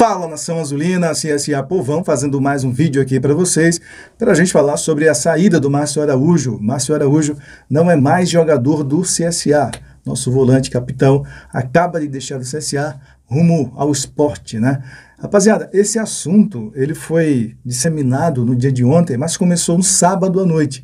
Fala nação azulina, CSA assim, assim, Povão, fazendo mais um vídeo aqui para vocês, para a gente falar sobre a saída do Márcio Araújo. Márcio Araújo não é mais jogador do CSA. Nosso volante capitão acaba de deixar o CSA rumo ao esporte, né? Rapaziada, esse assunto ele foi disseminado no dia de ontem, mas começou no sábado à noite.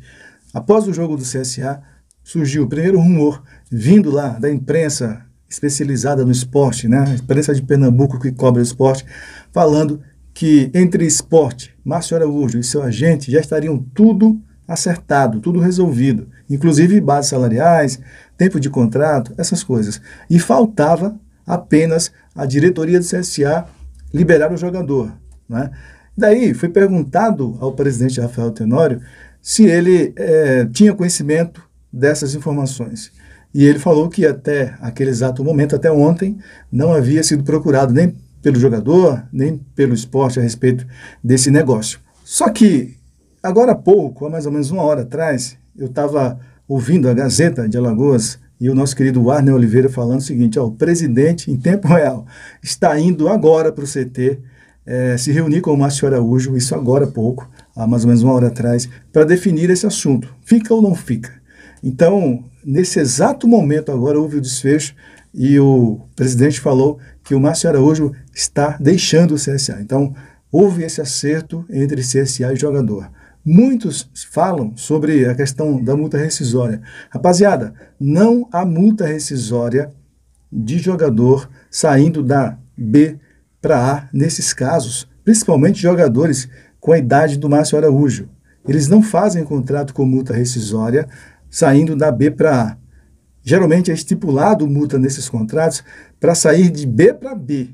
Após o jogo do CSA, surgiu o primeiro rumor vindo lá da imprensa especializada no esporte, né? A imprensa de Pernambuco que cobre o esporte, falando que entre esporte, Márcio Araújo e seu agente já estariam tudo acertado, tudo resolvido, inclusive bases salariais, tempo de contrato, essas coisas. E faltava apenas a diretoria do CSA liberar o jogador, né? Daí foi perguntado ao presidente Rafael Tenório se ele é, tinha conhecimento dessas informações. E ele falou que até aquele exato momento, até ontem, não havia sido procurado nem pelo jogador, nem pelo esporte a respeito desse negócio. Só que, agora há pouco, há mais ou menos uma hora atrás, eu estava ouvindo a Gazeta de Alagoas e o nosso querido Arne Oliveira falando o seguinte: ó, o presidente, em tempo real, está indo agora para o CT é, eh, se reunir com o Márcio Araújo, isso agora há pouco, há mais ou menos uma hora atrás, para definir esse assunto. Fica ou não fica? Então, nesse exato momento, agora houve o desfecho e o presidente falou que o Márcio Araújo está deixando o CSA. Então, houve esse acerto entre CSA e jogador. Muitos falam sobre a questão da multa rescisória. Rapaziada, não há multa rescisória de jogador saindo da B para A nesses casos, principalmente jogadores com a idade do Márcio Araújo. Eles não fazem contrato com multa rescisória saindo da B para A. Geralmente é estipulado multa nesses contratos para sair de B para B,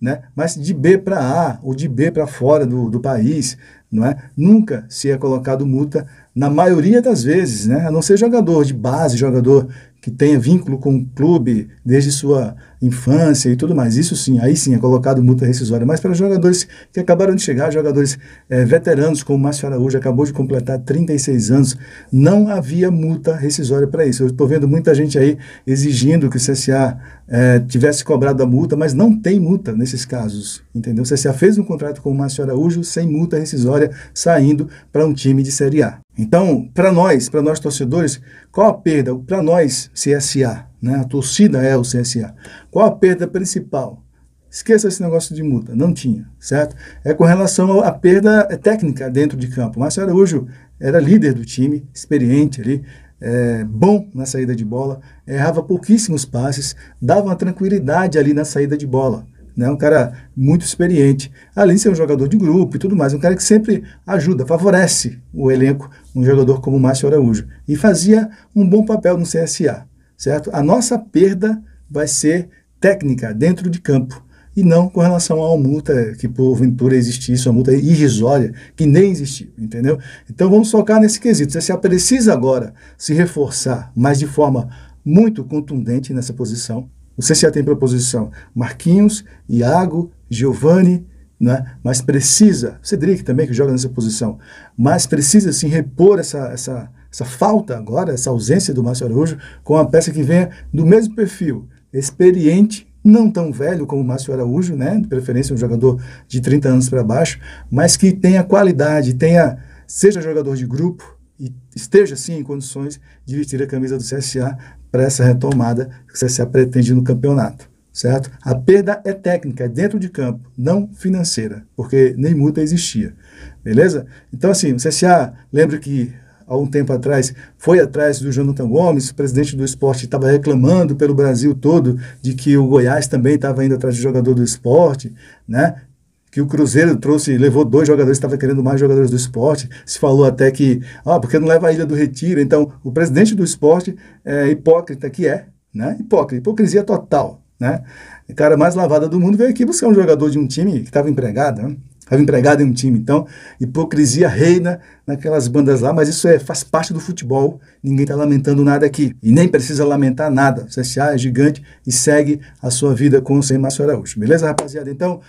né? mas de B para A ou de B para fora do, do país, não é? Nunca se é colocado multa na maioria das vezes, né? A não ser jogador de base, jogador que tenha vínculo com o clube desde sua infância e tudo mais. Isso sim, aí sim é colocado multa rescisória. Mas para jogadores que acabaram de chegar, jogadores é, veteranos, como o Márcio Araújo, acabou de completar 36 anos, não havia multa rescisória para isso. Eu estou vendo muita gente aí exigindo que o CSA é, tivesse cobrado a multa, mas não tem multa nesses casos, entendeu? O CSA fez um contrato com o Márcio Araújo sem multa rescisória saindo para um time de Série A. Então, para nós, para nós torcedores, qual a perda? Para nós, CSA, né? a torcida é o CSA. Qual a perda principal? Esqueça esse negócio de multa, não tinha, certo? É com relação à perda é, técnica dentro de campo. Márcio Araújo era líder do time, experiente ali, é, bom na saída de bola, errava pouquíssimos passes, dava uma tranquilidade ali na saída de bola né? um cara muito experiente, além de ser um jogador de grupo e tudo mais, um cara que sempre ajuda, favorece o elenco, um jogador como o Márcio Araújo, e fazia um bom papel no CSA, certo? A nossa perda vai ser técnica, dentro de campo, e não com relação a uma multa que porventura existisse, uma multa irrisória, que nem existiu, entendeu? Então vamos focar nesse quesito. O CSA precisa agora se reforçar, mas de forma muito contundente nessa posição, o CSA tem proposição Marquinhos, Iago, Giovanni, né? mas precisa, Cedric também que joga nessa posição, mas precisa sim repor essa, essa, essa falta agora, essa ausência do Márcio Araújo com uma peça que venha do mesmo perfil, experiente, não tão velho como o Márcio Araújo, né? de preferência um jogador de 30 anos para baixo, mas que tenha qualidade, tenha, seja jogador de grupo, e esteja sim em condições de vestir a camisa do CSA para essa retomada que o CSA pretende no campeonato, certo? A perda é técnica, é dentro de campo, não financeira, porque nem multa existia, beleza? Então, assim, o CSA, lembra que há um tempo atrás, foi atrás do Jonathan Gomes, presidente do esporte, estava reclamando pelo Brasil todo de que o Goiás também estava indo atrás de jogador do esporte, né? que o Cruzeiro trouxe, levou dois jogadores, estava querendo mais jogadores do esporte. Se falou até que, ah, porque não leva a Ilha do Retiro? Então, o presidente do esporte é hipócrita que é, né? Hipócrita, hipocrisia total, né? O cara mais lavada do mundo veio aqui buscar um jogador de um time que estava empregado, né? Estava empregado em um time. Então, hipocrisia reina naquelas bandas lá, mas isso é, faz parte do futebol. Ninguém está lamentando nada aqui. E nem precisa lamentar nada. O CSA é gigante e segue a sua vida com o Sem Márcio Araújo. Beleza, rapaziada? Então,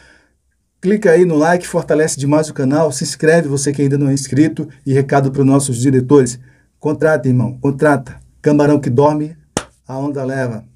Clica aí no like, fortalece demais o canal, se inscreve você que ainda não é inscrito e recado para os nossos diretores. Contrata, irmão, contrata. Camarão que dorme, a onda leva.